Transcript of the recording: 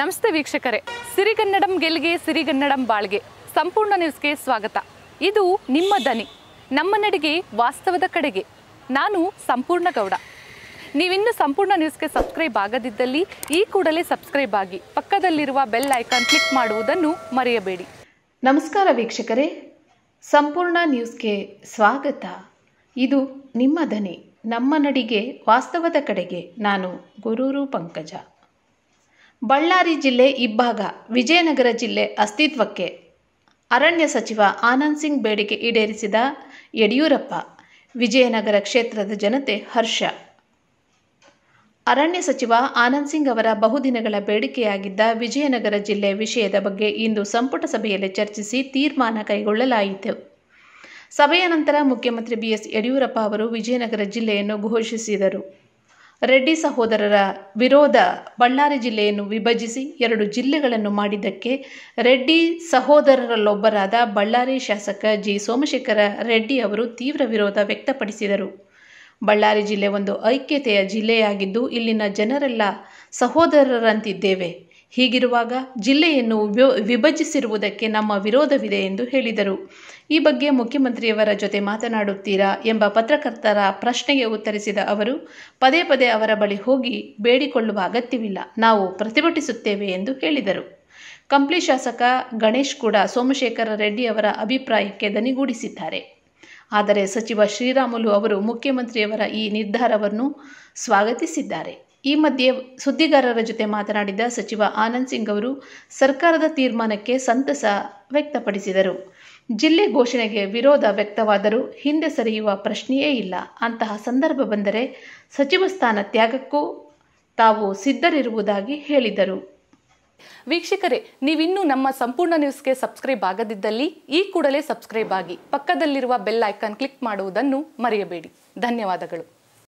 ನಮಸ್ತೆ ವೀಕ್ಷಕರೇ ಸಿರಿಗನ್ನಡಂ ಗೆಲ್ಗೆ ಸಿರಿಗನ್ನಡಂ ಬಾಳ್ಗೆ ಸಂಪೂರ್ಣ ನ್ಯೂಸ್ಗೆ ಸ್ವಾಗತ ಇದು ನಿಮ್ಮ ದನಿ ನಮ್ಮ ನಡಿಗೆ ವಾಸ್ತವದ ಕಡೆಗೆ ನಾನು ಸಂಪೂರ್ಣ ಗೌಡ ನೀವಿನ್ನು ಸಂಪೂರ್ಣ ನ್ಯೂಸ್ಗೆ ಸಬ್ಸ್ಕ್ರೈಬ್ ಆಗದಿದ್ದಲ್ಲಿ ಈ ಕೂಡಲೇ ಸಬ್ಸ್ಕ್ರೈಬ್ ಆಗಿ ಪಕ್ಕದಲ್ಲಿರುವ ಬೆಲ್ ಐಕಾನ್ ಕ್ಲಿಕ್ ಮಾಡುವುದನ್ನು ಮರೆಯಬೇಡಿ ನಮಸ್ಕಾರ ವೀಕ್ಷಕರೇ ಸಂಪೂರ್ಣ ನ್ಯೂಸ್ಗೆ ಸ್ವಾಗತ ಇದು ನಿಮ್ಮ ದನಿ ನಮ್ಮ ನಡಿಗೆ ವಾಸ್ತವದ ಕಡೆಗೆ ನಾನು ಗುರೂರು ಪಂಕಜ ಬಳ್ಳಾರಿ ಜಿಲ್ಲೆ ಇಬ್ಭಾಗ ವಿಜಯನಗರ ಜಿಲ್ಲೆ ಅಸ್ತಿತ್ವಕ್ಕೆ ಅರಣ್ಯ ಸಚಿವ ಆನಂದ್ ಸಿಂಗ್ ಬೇಡಿಕೆ ಈಡೇರಿಸಿದ ಯಡಿಯೂರಪ್ಪ ವಿಜಯನಗರ ಕ್ಷೇತ್ರದ ಜನತೆ ಹರ್ಷ ಅರಣ್ಯ ಸಚಿವ ಆನಂದ್ ಸಿಂಗ್ ಅವರ ಬಹುದಿನಗಳ ಬೇಡಿಕೆಯಾಗಿದ್ದ ವಿಜಯನಗರ ಜಿಲ್ಲೆ ವಿಷಯದ ಬಗ್ಗೆ ಇಂದು ಸಂಪುಟ ಸಭೆಯಲ್ಲಿ ಚರ್ಚಿಸಿ ತೀರ್ಮಾನ ಕೈಗೊಳ್ಳಲಾಯಿತು ಸಭೆಯ ನಂತರ ಮುಖ್ಯಮಂತ್ರಿ ಬಿಎಸ್ ಯಡಿಯೂರಪ್ಪ ಅವರು ವಿಜಯನಗರ ಜಿಲ್ಲೆಯನ್ನು ಘೋಷಿಸಿದರು ರೆಡ್ಡಿ ಸಹೋದರರ ವಿರೋಧ ಬಳ್ಳಾರಿ ಜಿಲ್ಲೆಯನ್ನು ವಿಭಜಿಸಿ ಎರಡು ಜಿಲ್ಲೆಗಳನ್ನು ಮಾಡಿದ್ದಕ್ಕೆ ರೆಡ್ಡಿ ಸಹೋದರರಲ್ಲೊಬ್ಬರಾದ ಬಳ್ಳಾರಿ ಶಾಸಕ ಜಿ ಸೋಮಶೇಖರ ರೆಡ್ಡಿ ಅವರು ತೀವ್ರ ವಿರೋಧ ವ್ಯಕ್ತಪಡಿಸಿದರು ಬಳ್ಳಾರಿ ಜಿಲ್ಲೆ ಒಂದು ಐಕ್ಯತೆಯ ಜಿಲ್ಲೆಯಾಗಿದ್ದು ಇಲ್ಲಿನ ಜನರೆಲ್ಲ ಸಹೋದರರಂತಿದ್ದೇವೆ ಹೀಗಿರುವಾಗ ಜಿಲ್ಲೆಯನ್ನು ವಿಭಜಿಸಿರುವುದಕ್ಕೆ ನಮ್ಮ ವಿರೋಧವಿದೆ ಎಂದು ಹೇಳಿದರು ಈ ಬಗ್ಗೆ ಮುಖ್ಯಮಂತ್ರಿಯವರ ಜೊತೆ ಮಾತನಾಡುತ್ತೀರಾ ಎಂಬ ಪತ್ರಕರ್ತರ ಪ್ರಶ್ನೆಗೆ ಉತ್ತರಿಸಿದ ಅವರು ಪದೇ ಪದೇ ಅವರ ಬಳಿ ಹೋಗಿ ಬೇಡಿಕೊಳ್ಳುವ ಅಗತ್ಯವಿಲ್ಲ ನಾವು ಪ್ರತಿಭಟಿಸುತ್ತೇವೆ ಎಂದು ಹೇಳಿದರು ಕಂಪ್ಲಿ ಶಾಸಕ ಗಣೇಶ್ ಕೂಡ ಸೋಮಶೇಖರ ರೆಡ್ಡಿ ಅವರ ಅಭಿಪ್ರಾಯಕ್ಕೆ ದನಿಗೂಡಿಸಿದ್ದಾರೆ ಆದರೆ ಸಚಿವ ಶ್ರೀರಾಮುಲು ಅವರು ಮುಖ್ಯಮಂತ್ರಿಯವರ ಈ ನಿರ್ಧಾರವನ್ನು ಸ್ವಾಗತಿಸಿದ್ದಾರೆ ಈ ಮಧ್ಯೆ ಸುದ್ದಿಗಾರರ ಜೊತೆ ಮಾತನಾಡಿದ ಸಚಿವ ಆನಂದ್ ಸಿಂಗ್ ಅವರು ಸರ್ಕಾರದ ತೀರ್ಮಾನಕ್ಕೆ ಸಂತಸ ವ್ಯಕ್ತಪಡಿಸಿದರು ಜಿಲ್ಲೆ ಘೋಷಣೆಗೆ ವಿರೋಧ ವ್ಯಕ್ತವಾದರೂ ಹಿಂದೆ ಸರಿಯುವ ಪ್ರಶ್ನೆಯೇ ಇಲ್ಲ ಅಂತಹ ಸಂದರ್ಭ ಬಂದರೆ ಸಚಿವ ಸ್ಥಾನ ತ್ಯಾಗಕ್ಕೂ ತಾವು ಸಿದ್ಧರಿರುವುದಾಗಿ ಹೇಳಿದರು ವೀಕ್ಷಕರೇ ನೀವಿನ್ನೂ ನಮ್ಮ ಸಂಪೂರ್ಣ ನ್ಯೂಸ್ಗೆ ಸಬ್ಸ್ಕ್ರೈಬ್ ಆಗದಿದ್ದಲ್ಲಿ ಈ ಕೂಡಲೇ ಸಬ್ಸ್ಕ್ರೈಬ್ ಆಗಿ ಪಕ್ಕದಲ್ಲಿರುವ ಬೆಲ್ ಐಕಾನ್ ಕ್ಲಿಕ್ ಮಾಡುವುದನ್ನು ಮರೆಯಬೇಡಿ ಧನ್ಯವಾದಗಳು